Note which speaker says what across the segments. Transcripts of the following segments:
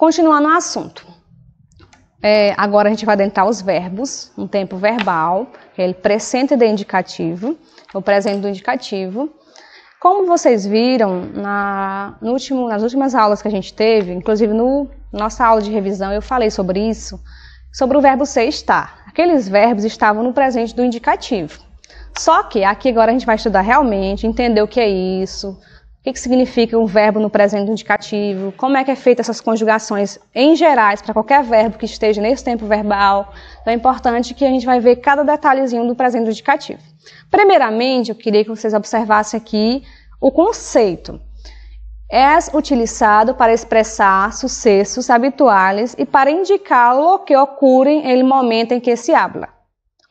Speaker 1: Continuando o assunto. É, agora a gente vai adentrar os verbos, um tempo verbal, que é ele presente de indicativo, é o presente do indicativo. Como vocês viram na, no último, nas últimas aulas que a gente teve, inclusive no nossa aula de revisão, eu falei sobre isso, sobre o verbo ser estar. Aqueles verbos estavam no presente do indicativo. Só que aqui agora a gente vai estudar realmente, entender o que é isso, o que, que significa um verbo no presente indicativo, como é que é feita essas conjugações em gerais para qualquer verbo que esteja nesse tempo verbal. Então é importante que a gente vai ver cada detalhezinho do presente indicativo. Primeiramente, eu queria que vocês observassem aqui o conceito. É utilizado para expressar sucessos habituais e para indicar o que ocorre em momento em que se habla.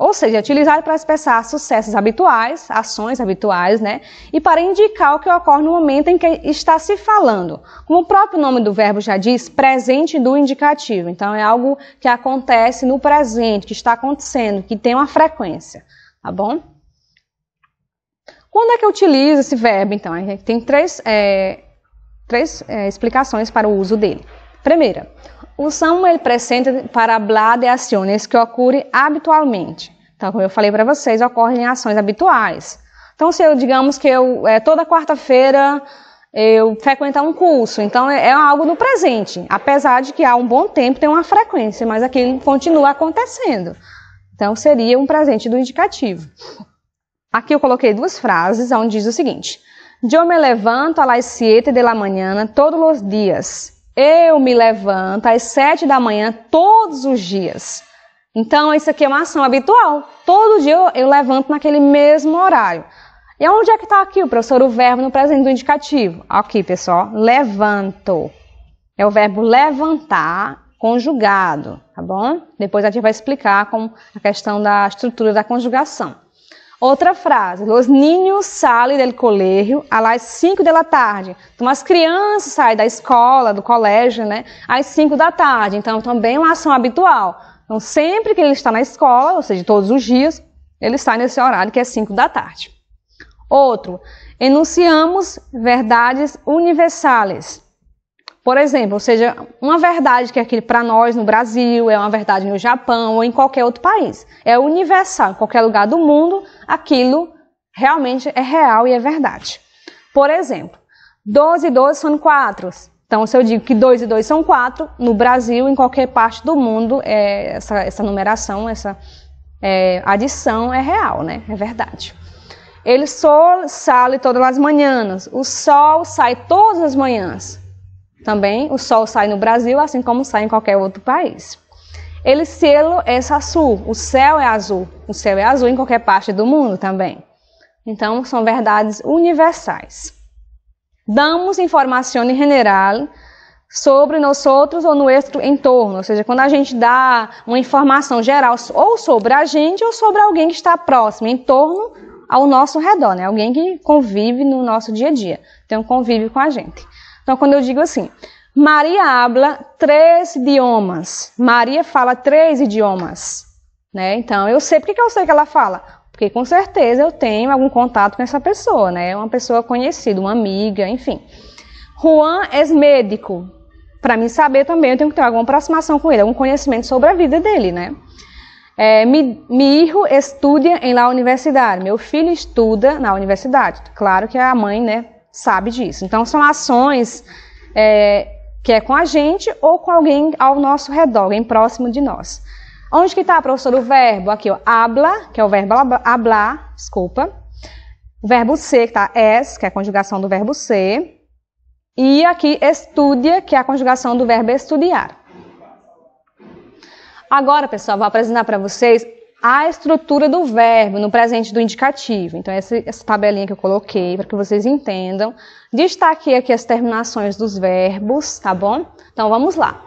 Speaker 1: Ou seja, utilizado para expressar sucessos habituais, ações habituais, né? E para indicar o que ocorre no momento em que está se falando. Como o próprio nome do verbo já diz, presente do indicativo. Então, é algo que acontece no presente, que está acontecendo, que tem uma frequência, tá bom? Quando é que eu utilizo esse verbo? Então, a gente tem três, é, três é, explicações para o uso dele. Primeira, Usamos o presente para falar de ações que ocorrem habitualmente. Então, como eu falei para vocês, ocorrem ações habituais. Então, se eu, digamos que eu, é, toda quarta-feira, eu frequentar um curso. Então é, é algo no presente, apesar de que há um bom tempo tem uma frequência, mas aquilo continua acontecendo. Então seria um presente do indicativo. Aqui eu coloquei duas frases onde diz o seguinte: Eu me levanto a las da de la todos os dias. Eu me levanto às sete da manhã todos os dias. Então, isso aqui é uma ação habitual. Todo dia eu, eu levanto naquele mesmo horário. E onde é que está aqui, o professor, o verbo no presente do indicativo? Aqui, pessoal, levanto. É o verbo levantar conjugado, tá bom? Depois a gente vai explicar como a questão da estrutura da conjugação. Outra frase: Os ninhos saem do colégio às 5 da tarde. Então, as crianças saem da escola, do colégio, né, às 5 da tarde. Então, também é uma ação habitual. Então, sempre que ele está na escola, ou seja, todos os dias, ele sai nesse horário que é 5 da tarde. Outro: Enunciamos verdades universais. Por exemplo, ou seja uma verdade que é aquele para nós no Brasil, é uma verdade no Japão ou em qualquer outro país. É universal, em qualquer lugar do mundo, aquilo realmente é real e é verdade. Por exemplo, 12 e 12 são 4. Então, se eu digo que 2 e 2 são 4, no Brasil, em qualquer parte do mundo, é, essa, essa numeração, essa é, adição é real, né? É verdade. Ele sol sale todas as manhãs. O sol sai todas as manhãs. Também o sol sai no Brasil, assim como sai em qualquer outro país. Ele selo é azul, o céu é azul, o céu é azul em qualquer parte do mundo também. Então são verdades universais. Damos informação general sobre nós outros ou nosso entorno, ou seja, quando a gente dá uma informação geral ou sobre a gente ou sobre alguém que está próximo, em torno ao nosso redor, né? Alguém que convive no nosso dia a dia, então convive com a gente. Então, quando eu digo assim, Maria habla três idiomas, Maria fala três idiomas, né? Então, eu sei, por que eu sei que ela fala? Porque com certeza eu tenho algum contato com essa pessoa, né? Uma pessoa conhecida, uma amiga, enfim. Juan é médico. Para mim saber também, eu tenho que ter alguma aproximação com ele, algum conhecimento sobre a vida dele, né? É, estuda mi em la universidade. Meu filho estuda na universidade. Claro que a mãe, né, sabe disso. Então, são ações é, que é com a gente ou com alguém ao nosso redor, alguém próximo de nós. Onde que está, professor, o verbo? Aqui, ó, habla, que é o verbo hablar, desculpa. O verbo ser, que está es, que é a conjugação do verbo ser. E aqui, estudia, que é a conjugação do verbo estudiar. Agora, pessoal, vou apresentar para vocês a estrutura do verbo no presente do indicativo. Então, essa, essa tabelinha que eu coloquei para que vocês entendam. Destaquei aqui as terminações dos verbos, tá bom? Então, vamos lá.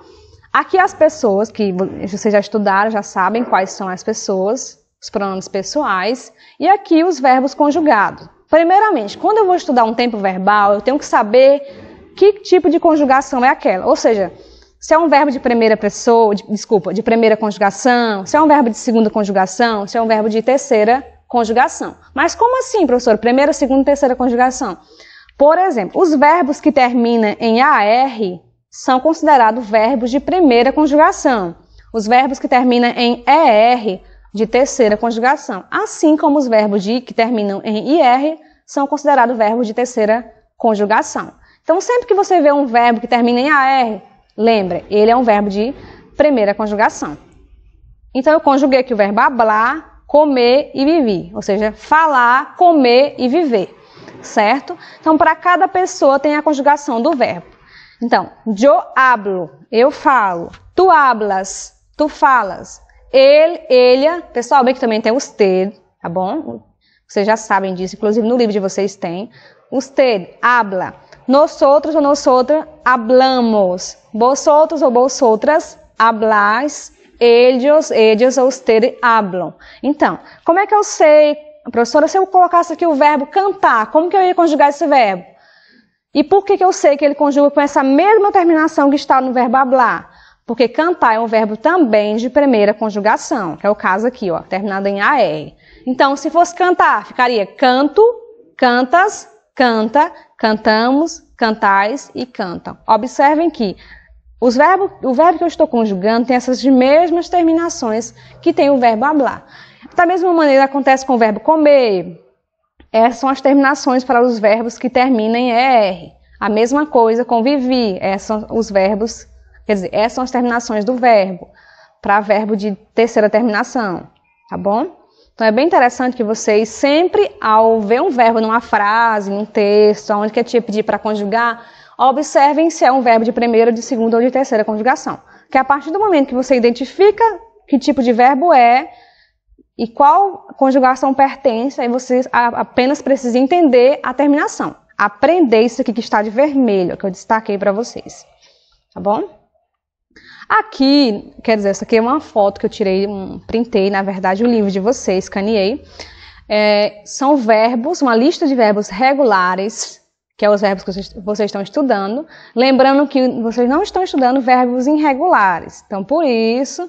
Speaker 1: Aqui as pessoas, que vocês já estudaram, já sabem quais são as pessoas, os pronomes pessoais, e aqui os verbos conjugados. Primeiramente, quando eu vou estudar um tempo verbal, eu tenho que saber que tipo de conjugação é aquela. Ou seja, se é um verbo de primeira pessoa, de, desculpa, de primeira conjugação, se é um verbo de segunda conjugação, se é um verbo de terceira conjugação. Mas como assim, professor? Primeira, segunda, terceira conjugação. Por exemplo, os verbos que terminam em AR são considerados verbos de primeira conjugação. Os verbos que terminam em ER de terceira conjugação, assim como os verbos de, que terminam em IR são considerados verbos de terceira conjugação. Então, sempre que você vê um verbo que termina em AR, Lembra, ele é um verbo de primeira conjugação. Então eu conjuguei aqui o verbo hablar, comer e viver, ou seja, falar, comer e viver, certo? Então para cada pessoa tem a conjugação do verbo. Então, yo hablo, eu falo, tu hablas, tu falas, ele, ele, pessoal, bem que também tem usted, tá bom? Vocês já sabem disso, inclusive no livro de vocês tem. Usted habla, Nosotros ou nosotras hablamos. Vosotros ou vosotras habláis. Eles, eles ou ustedes hablam. Então, como é que eu sei, professora, se eu colocasse aqui o verbo cantar, como que eu ia conjugar esse verbo? E por que, que eu sei que ele conjuga com essa mesma terminação que está no verbo hablar? Porque cantar é um verbo também de primeira conjugação, que é o caso aqui, ó, terminado em AR. Então, se fosse cantar, ficaria canto, cantas, canta, Cantamos, cantais e cantam. Observem que os o verbo que eu estou conjugando tem essas mesmas terminações que tem o verbo hablar. Da mesma maneira acontece com o verbo comer. Essas são as terminações para os verbos que terminam em ER. A mesma coisa com vivi. Essas são os verbos, quer dizer, essas são as terminações do verbo para verbo de terceira terminação, tá bom? Então é bem interessante que vocês sempre, ao ver um verbo numa frase, num texto, onde quer te tipo pedir para conjugar, observem se é um verbo de primeira, de segunda ou de terceira conjugação. Que a partir do momento que você identifica que tipo de verbo é e qual conjugação pertence, aí você apenas precisa entender a terminação. Aprender isso aqui que está de vermelho, que eu destaquei para vocês. Tá bom? Aqui, quer dizer, essa aqui é uma foto que eu tirei, um, printei, na verdade, o livro de vocês, escaneei. É, são verbos, uma lista de verbos regulares, que é os verbos que vocês, vocês estão estudando. Lembrando que vocês não estão estudando verbos irregulares. Então, por isso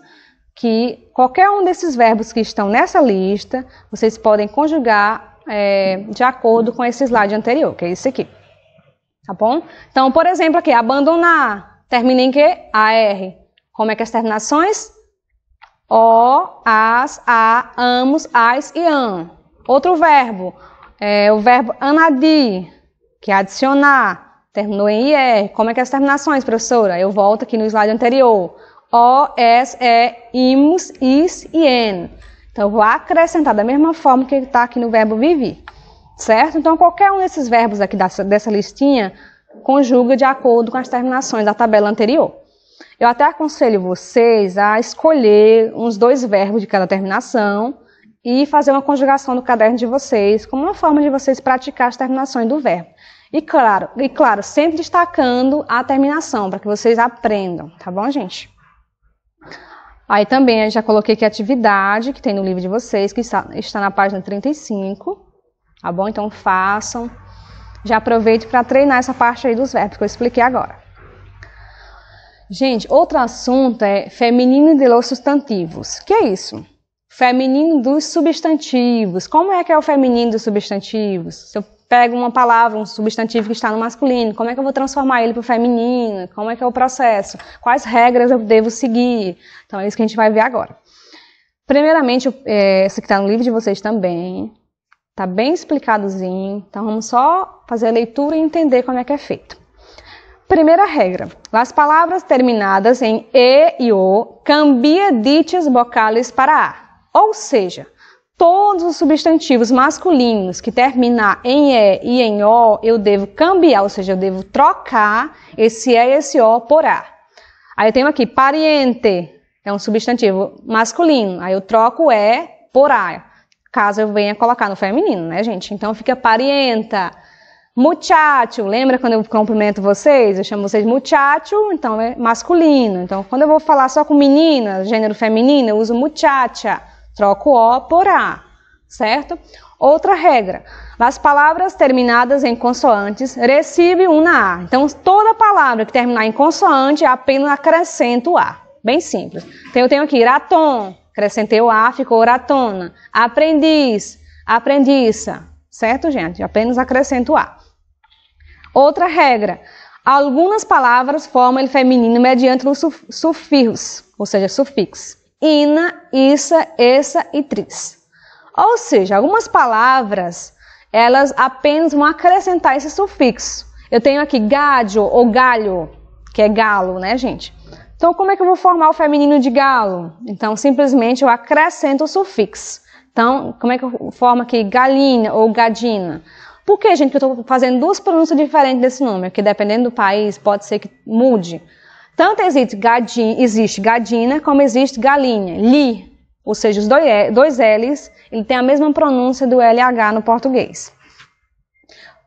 Speaker 1: que qualquer um desses verbos que estão nessa lista, vocês podem conjugar é, de acordo com esse slide anterior, que é esse aqui. Tá bom? Então, por exemplo, aqui, abandonar termina em que? AR. Como é que é as terminações? O, as, a, amos, as e an. Outro verbo, é o verbo anadir, que é adicionar, terminou em IR. Como é que é as terminações, professora? Eu volto aqui no slide anterior. O, S, E, imos IS e EN. Então, eu vou acrescentar da mesma forma que está aqui no verbo viver, certo? Então, qualquer um desses verbos aqui dessa, dessa listinha conjuga de acordo com as terminações da tabela anterior. Eu até aconselho vocês a escolher uns dois verbos de cada terminação e fazer uma conjugação no caderno de vocês, como uma forma de vocês praticar as terminações do verbo. E claro, e claro, sempre destacando a terminação, para que vocês aprendam, tá bom, gente? Aí também eu já coloquei que atividade, que tem no livro de vocês, que está, está na página 35, tá bom? Então façam já aproveite para treinar essa parte aí dos verbos que eu expliquei agora. Gente, outro assunto é feminino de los substantivos. Que é isso? Feminino dos substantivos. Como é que é o feminino dos substantivos? Se eu pego uma palavra, um substantivo que está no masculino, como é que eu vou transformar ele para o feminino? Como é que é o processo? Quais regras eu devo seguir? Então é isso que a gente vai ver agora. Primeiramente, é, esse que está no livro de vocês também, Tá bem explicadozinho, então vamos só fazer a leitura e entender como é que é feito. Primeira regra: as palavras terminadas em e e o cambia dites vocales para a, ou seja, todos os substantivos masculinos que terminar em e e em o eu devo cambiar, ou seja, eu devo trocar esse e e esse o por a. Aí eu tenho aqui pariente, é um substantivo masculino, aí eu troco e por a caso eu venha colocar no feminino, né, gente? Então fica parienta. Muchacho, lembra quando eu cumprimento vocês? Eu chamo vocês muchacho, então é masculino. Então, quando eu vou falar só com menina, gênero feminino, eu uso muchacha. Troco O por A, certo? Outra regra. As palavras terminadas em consoantes recebem um na A. Então, toda palavra que terminar em consoante, apenas acrescento A. Bem simples. Então, eu tenho aqui raton, Acrescentei o A, ficou oratona. Aprendiz, aprendiça. Certo, gente? Apenas acrescento o A. Outra regra. Algumas palavras formam ele feminino mediante os sufixo, ou seja, sufixos. Ina, issa, essa e tris. Ou seja, algumas palavras, elas apenas vão acrescentar esse sufixo. Eu tenho aqui gádio ou galho, que é galo, né, gente? Então, como é que eu vou formar o feminino de galo? Então, simplesmente eu acrescento o sufixo. Então, como é que eu formo aqui galinha ou gadina? Por que, gente, que eu estou fazendo duas pronúncias diferentes desse nome? Porque dependendo do país, pode ser que mude. Tanto existe gadina, existe gadina como existe galinha, li. Ou seja, os dois, eh, dois L's, ele tem a mesma pronúncia do LH no português.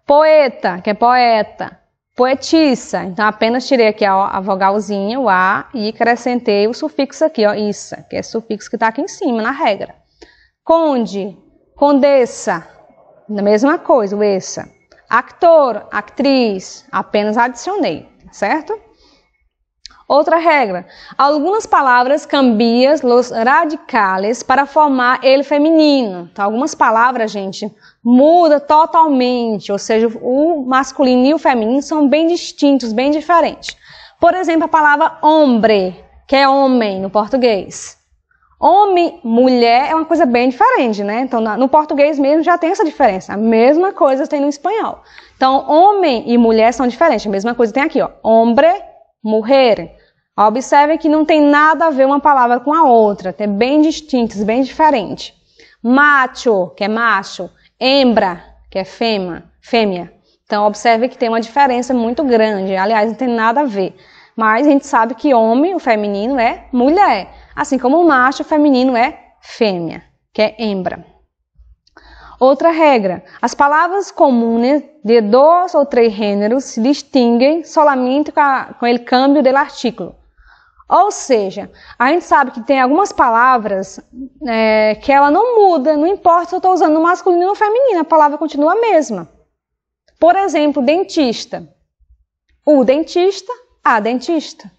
Speaker 1: Poeta, que é poeta. Poetiça. Então, apenas tirei aqui a, a vogalzinha, o A, e acrescentei o sufixo aqui, ó, issa, que é o sufixo que está aqui em cima, na regra. Conde, condessa, a mesma coisa, o essa. Actor, atriz, apenas adicionei, certo? Outra regra. Algumas palavras cambiam os radicales para formar ele feminino. Então, algumas palavras, gente, muda totalmente, ou seja, o masculino e o feminino são bem distintos, bem diferentes. Por exemplo, a palavra hombre, que é homem no português. Homem, mulher é uma coisa bem diferente, né? Então, no português mesmo já tem essa diferença. A mesma coisa tem no espanhol. Então, homem e mulher são diferentes. A mesma coisa tem aqui, ó. Hombre, mulher. Observe que não tem nada a ver uma palavra com a outra. É bem distintos, bem diferente. Macho, que é macho, hembra, que é fêmea, fêmea. Então, observe que tem uma diferença muito grande. Aliás, não tem nada a ver. Mas a gente sabe que homem, o feminino, é mulher. Assim como o macho, o feminino é fêmea, que é hembra. Outra regra: as palavras comuns de dois ou três gêneros se distinguem somente com, a, com o câmbio do artículo. Ou seja, a gente sabe que tem algumas palavras é, que ela não muda, não importa se eu estou usando masculino ou feminino, a palavra continua a mesma. Por exemplo, dentista. O dentista, a dentista.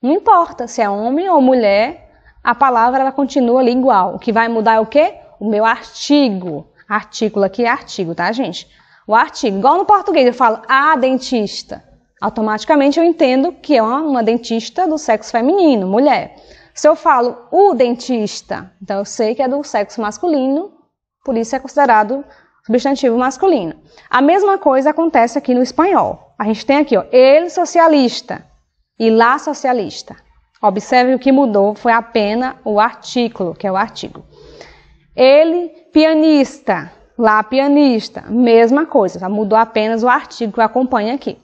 Speaker 1: Não importa se é homem ou mulher, a palavra ela continua ali igual. O que vai mudar é o quê? O meu artigo. Artículo aqui é artigo, tá, gente? O artigo. Igual no português, eu falo a ah, dentista automaticamente eu entendo que é uma, uma dentista do sexo feminino, mulher. Se eu falo o dentista, então eu sei que é do sexo masculino, por isso é considerado substantivo masculino. A mesma coisa acontece aqui no espanhol. A gente tem aqui, ó, ele socialista e lá socialista. Observe o que mudou foi apenas o artículo, que é o artigo. Ele pianista, lá pianista, mesma coisa, mudou apenas o artigo que acompanha aqui.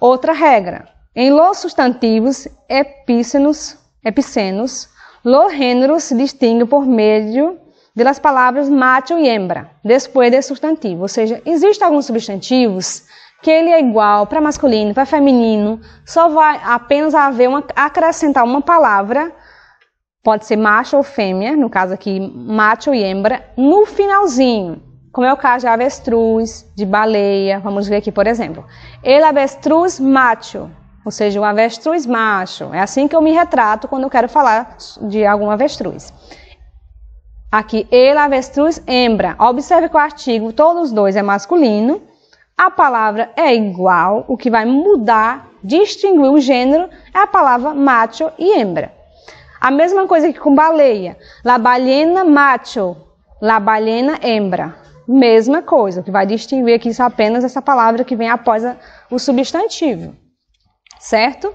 Speaker 1: Outra regra: em los substantivos epícenos, epicenos, los gêneros se distingue por meio das palavras macho e hembra, depois desse substantivo. Ou seja, existem alguns substantivos que ele é igual para masculino, para feminino, só vai apenas haver uma, acrescentar uma palavra, pode ser macho ou fêmea, no caso aqui macho e hembra, no finalzinho como é o caso de avestruz, de baleia. Vamos ver aqui, por exemplo. Ele avestruz macho, ou seja, o avestruz macho. É assim que eu me retrato quando eu quero falar de algum avestruz. Aqui, ele avestruz hembra. Observe que o artigo, todos os dois, é masculino. A palavra é igual, o que vai mudar, distinguir o gênero, é a palavra macho e hembra. A mesma coisa que com baleia. La balena macho, la balena hembra mesma coisa. O que vai distinguir aqui é apenas essa palavra que vem após a, o substantivo, certo?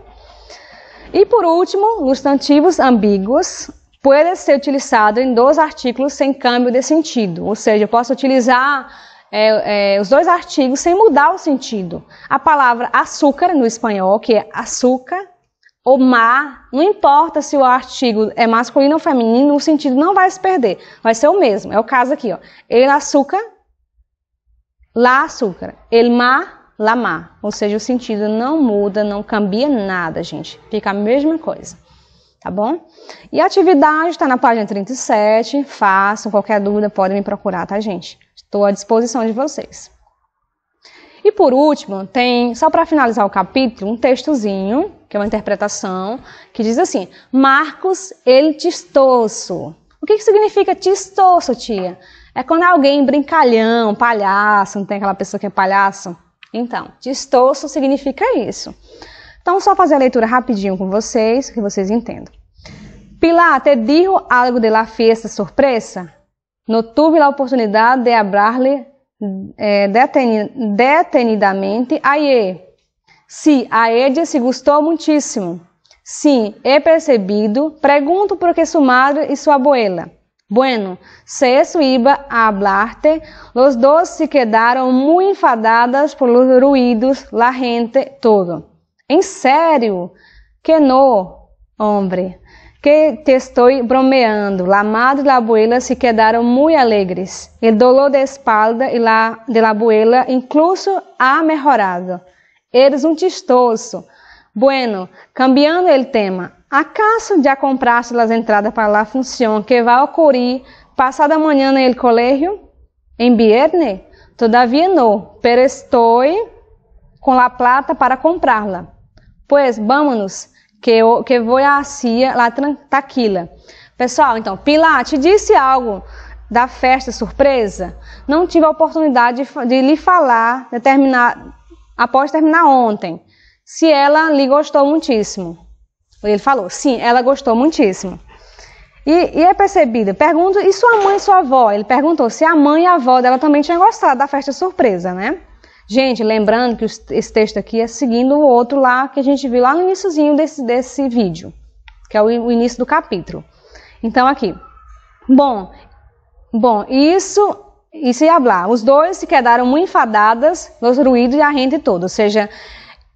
Speaker 1: E por último, substantivos ambíguos podem ser utilizados em dois artículos sem câmbio de sentido, ou seja, eu posso utilizar é, é, os dois artigos sem mudar o sentido. A palavra açúcar no espanhol, que é açúcar, ou má, não importa se o artigo é masculino ou feminino, o sentido não vai se perder, vai ser o mesmo. É o caso aqui, ó. Ele é açúcar, Lá é açúcar. Ele mar, Lá mar. Ou seja, o sentido não muda, não cambia nada, gente. Fica a mesma coisa. Tá bom? E a atividade está na página 37. Façam, qualquer dúvida podem me procurar, tá, gente? Estou à disposição de vocês. E por último, tem, só para finalizar o capítulo, um textozinho, que é uma interpretação, que diz assim: Marcos ele tistoso. O que, que significa tistoso, tia? É quando alguém brincalhão, palhaço, não tem aquela pessoa que é palhaço? Então, tistoso significa isso. Então, só fazer a leitura rapidinho com vocês, que vocês entendam. Pilar, te digo algo de la fiesta surpresa? No tuve la oportunidade de hablarle é, detenidamente a Se a ele se gostou muitíssimo. Sim, he é percebido. Pergunto por que sua madre e sua abuela. Bueno, se isso iba a hablarte, los dos se quedaram muito enfadadas por los ruídos, la gente, todo. Em sério? Que no, hombre que te estou bromeando. La madre e la abuela se quedaram muito alegres. El dolor de espalda e la, de la abuela incluso ha mejorado. Eres um chistoso. Bueno, cambiando el tema. ¿Acaso já compraste las entradas para la función que va a ocurrir pasada manhã en el colegio? Em viernes? Todavía no, pero estoy com la plata para comprarla. Pues vámonos que, eu, que voy hacia lá tranquila. Pessoal, então, Pilar, te disse algo da festa surpresa? Não tive a oportunidade de, de lhe falar de terminar, após terminar ontem. Se ela lhe gostou muitíssimo. Ele falou, sim, ela gostou muitíssimo. E, e é percebida, pergunto, e sua mãe e sua avó? Ele perguntou se a mãe e a avó dela também tinham gostado da festa surpresa, né? Gente, lembrando que esse texto aqui é seguindo o outro lá que a gente viu lá no iníciozinho desse, desse vídeo, que é o, início do capítulo. Então, aqui. Bom, bom, isso e se hablar. Os dois se quedaram muito enfadadas nos ruídos e a gente toda. Ou seja,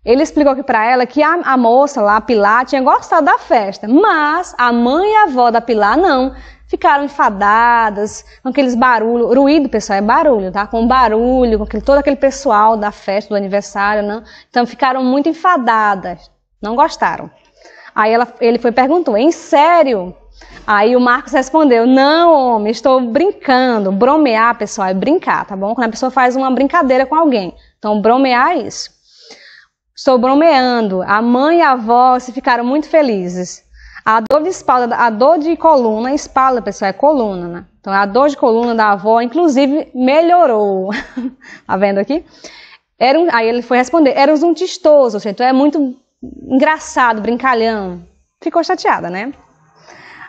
Speaker 1: ele explicou aqui para ela que a, a, moça lá, a Pilar, tinha gostado da festa, mas a mãe e a avó da Pilar não ficaram enfadadas com aqueles barulhos. Ruído, pessoal, é barulho, tá? Com barulho, com aquele, todo aquele pessoal da festa, do aniversário, né? Então ficaram muito enfadadas, não gostaram. Aí ela, ele foi perguntou: em sério? Aí o Marcos respondeu: Não, homem, estou brincando. Bromear, pessoal, é brincar, tá bom? Quando a pessoa faz uma brincadeira com alguém. Então, bromear é isso. Estou bromeando. A mãe e a avó se ficaram muito felizes. A dor de espalda, a dor de coluna, espalda, pessoal, é coluna, né? Então, a dor de coluna da avó, inclusive, melhorou. tá vendo aqui? Era um, aí ele foi responder, era um tistoso, seja, então é muito engraçado, brincalhão. Ficou chateada, né?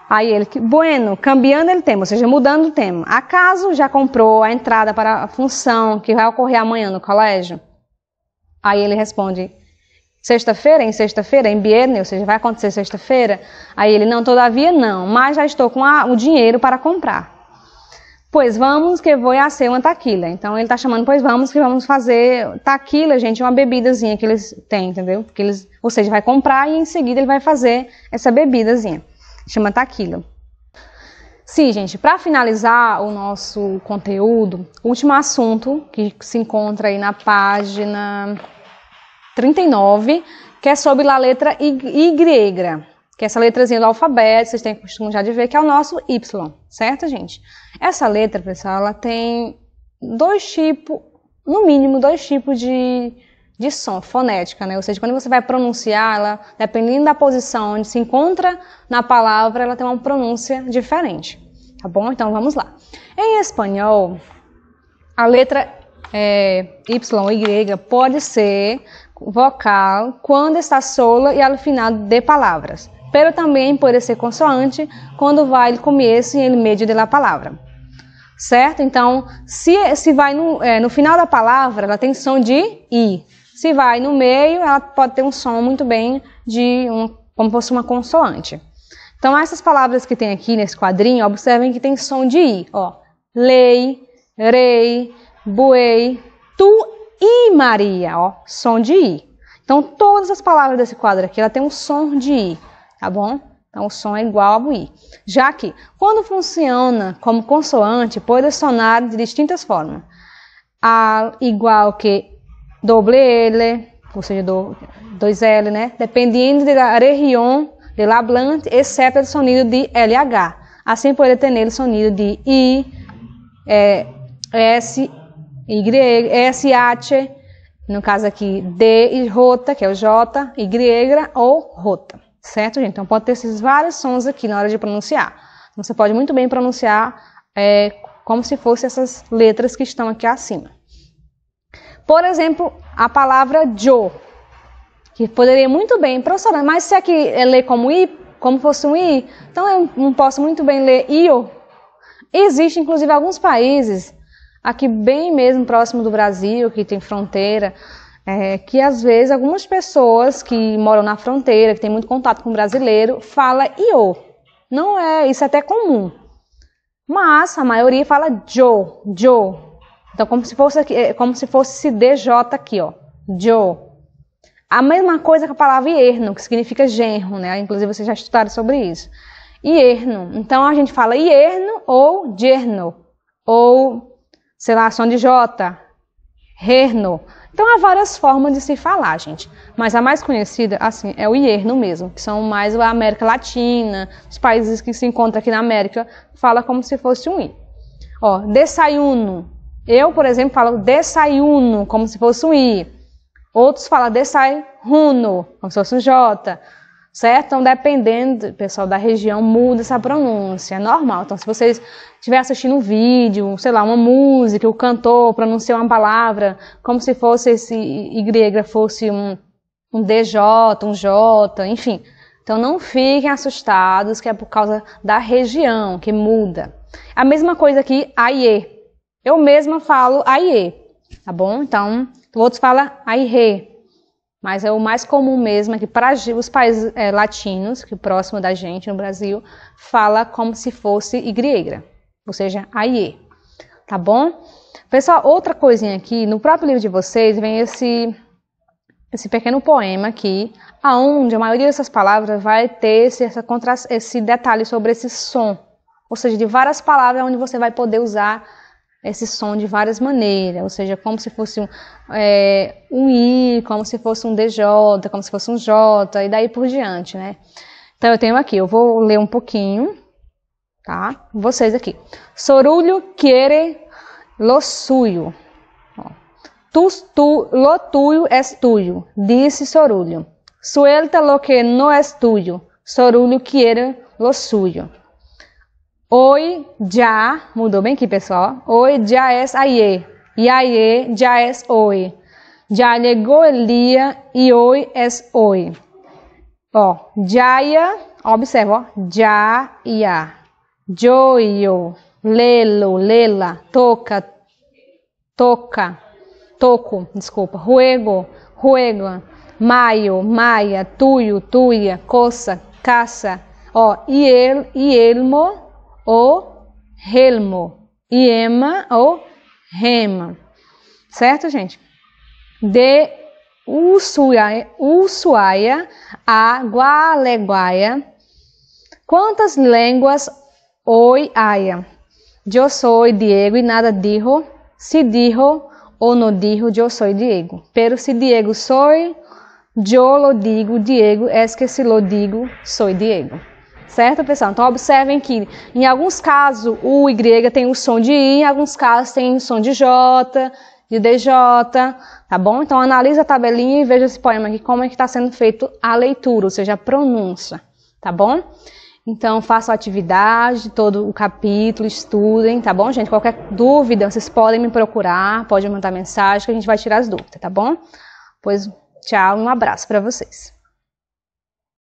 Speaker 1: Aí ele, bueno, cambiando o tema, ou seja, mudando o tema. Acaso já comprou a entrada para a função que vai ocorrer amanhã no colégio? Aí ele responde, sexta-feira, em sexta-feira, em biênio, ou seja, vai acontecer sexta-feira. Aí ele, não, todavia não, mas já estou com a, o dinheiro para comprar. Pois vamos que vou a ser uma taquila. Então ele está chamando, pois vamos que vamos fazer taquila, gente, uma bebidazinha que eles têm, entendeu? Que eles, ou seja, vai comprar e em seguida ele vai fazer essa bebidazinha. Chama taquila. Sim, gente, para finalizar o nosso conteúdo, último assunto que se encontra aí na página 39, que é sobre a letra Y, que é essa letrazinha do alfabeto, vocês têm costume já de ver, que é o nosso Y, certo, gente? Essa letra, pessoal, ela tem dois tipos, no mínimo, dois tipos de, de som, fonética, né? Ou seja, quando você vai pronunciar ela, dependendo da posição onde se encontra na palavra, ela tem uma pronúncia diferente, tá bom? Então vamos lá. Em espanhol, a letra é, Y, Y pode ser vocal quando está sola e ao final de palavras, pero também pode ser consoante quando vai no começo e no meio da palavra. Certo? Então, se, se vai no, é, no final da palavra, ela tem som de i. Se vai no meio, ela pode ter um som muito bem de um, como fosse uma consoante. Então, essas palavras que tem aqui nesse quadrinho, observem que tem som de i. Ó, lei, rei, buei, tu I Maria, ó, som de I. Então, todas as palavras desse quadro aqui, ela tem um som de I, tá bom? Então, o som é igual ao I. Já que, quando funciona como consoante, pode sonar de distintas formas. A igual que doble L, ou seja, do, dois L, né? Dependendo da região de lablante, exceto o sonido de LH. Assim, pode ter nele sonido de I, é, S, é s h no caso aqui D e rota, que é o J, Y ou rota, certo, gente? Então pode ter esses vários sons aqui na hora de pronunciar. Então, você pode muito bem pronunciar é, como se fossem essas letras que estão aqui acima. Por exemplo, a palavra jo, que poderia muito bem, professora, mas se aqui é ler como i, como fosse um i, então eu não posso muito bem ler io. Existe, inclusive, alguns países aqui bem mesmo próximo do Brasil, que tem fronteira, é, que às vezes algumas pessoas que moram na fronteira, que têm muito contato com o brasileiro, fala io. Não é, isso é até comum. Mas a maioria fala jo, jo. Então como se fosse aqui, é, como se fosse DJ aqui, ó. Jo. A mesma coisa com a palavra hierno, que significa genro, né? Inclusive vocês já estudaram sobre isso. Hierno. Então a gente fala hierno ou gerno ou sei lá, som de J, Herno. Então há várias formas de se falar, gente. Mas a mais conhecida, assim, é o Ierno mesmo, que são mais a América Latina, os países que se encontram aqui na América, fala como se fosse um i. Ó, desayuno. Eu, por exemplo, falo desayuno, como se fosse um i. Outros falam desayuno, como se fosse um j certo? Então, dependendo, pessoal, da região, muda essa pronúncia, é normal. Então, se vocês estiver assistindo um vídeo, sei lá, uma música, o cantor pronunciou uma palavra como se fosse esse Y, fosse um, um DJ, um J, enfim. Então, não fiquem assustados que é por causa da região que muda. A mesma coisa aqui, aie. Eu mesma falo aie, tá bom? Então, outros falam aie. Mas é o mais comum mesmo é que para os países é, latinos, que próximo da gente no Brasil, fala como se fosse igriegra, ou seja, aie. Tá bom? Pessoal, outra coisinha aqui, no próprio livro de vocês vem esse esse pequeno poema aqui, aonde a maioria dessas palavras vai ter esse, essa contra, esse detalhe sobre esse som, ou seja, de várias palavras onde você vai poder usar esse som de várias maneiras, ou seja, como se fosse um, é, um I, como se fosse um DJ, como se fosse um J, e daí por diante, né? Então eu tenho aqui, eu vou ler um pouquinho, tá? Vocês aqui. Sorulho quiere lo suyo. Ó. Tu, tu, lo tuyo es tuyo, disse Sorulho. Suelta lo que no es tuyo, Sorulho quiere lo suyo. Oi, já, mudou bem aqui, pessoal. Oi, já é aie. E aie, já é oi. Já chegou o dia e oi é oi. Ó, jaia, observa, ó, jaia. Joio, lelo, lela, toca, toca, toco, desculpa, ruego, ruego, maio, maia, tuyo, tuia, coça, caça, ó, e el, e elmo, ou relmo. ema o rema. Certo, gente? De Ushuaia, Ushuaia a Gualeguaia. Quantas línguas oi aia? Eu sou Diego e nada dijo. Se dijo ou não dijo, eu sou Diego. Pero se Diego sou, eu lo digo, Diego, es que se lo digo, sou Diego. Certo, pessoal? Então, observem que em alguns casos o Y tem o som de I, em alguns casos tem o som de J, de DJ, tá bom? Então, analisa a tabelinha e veja esse poema aqui, como é que está sendo feito a leitura, ou seja, a pronúncia, tá bom? Então, façam a atividade, todo o capítulo, estudem, tá bom, gente? Qualquer dúvida, vocês podem me procurar, podem mandar mensagem que a gente vai tirar as dúvidas, tá bom? Pois, tchau, um abraço para vocês.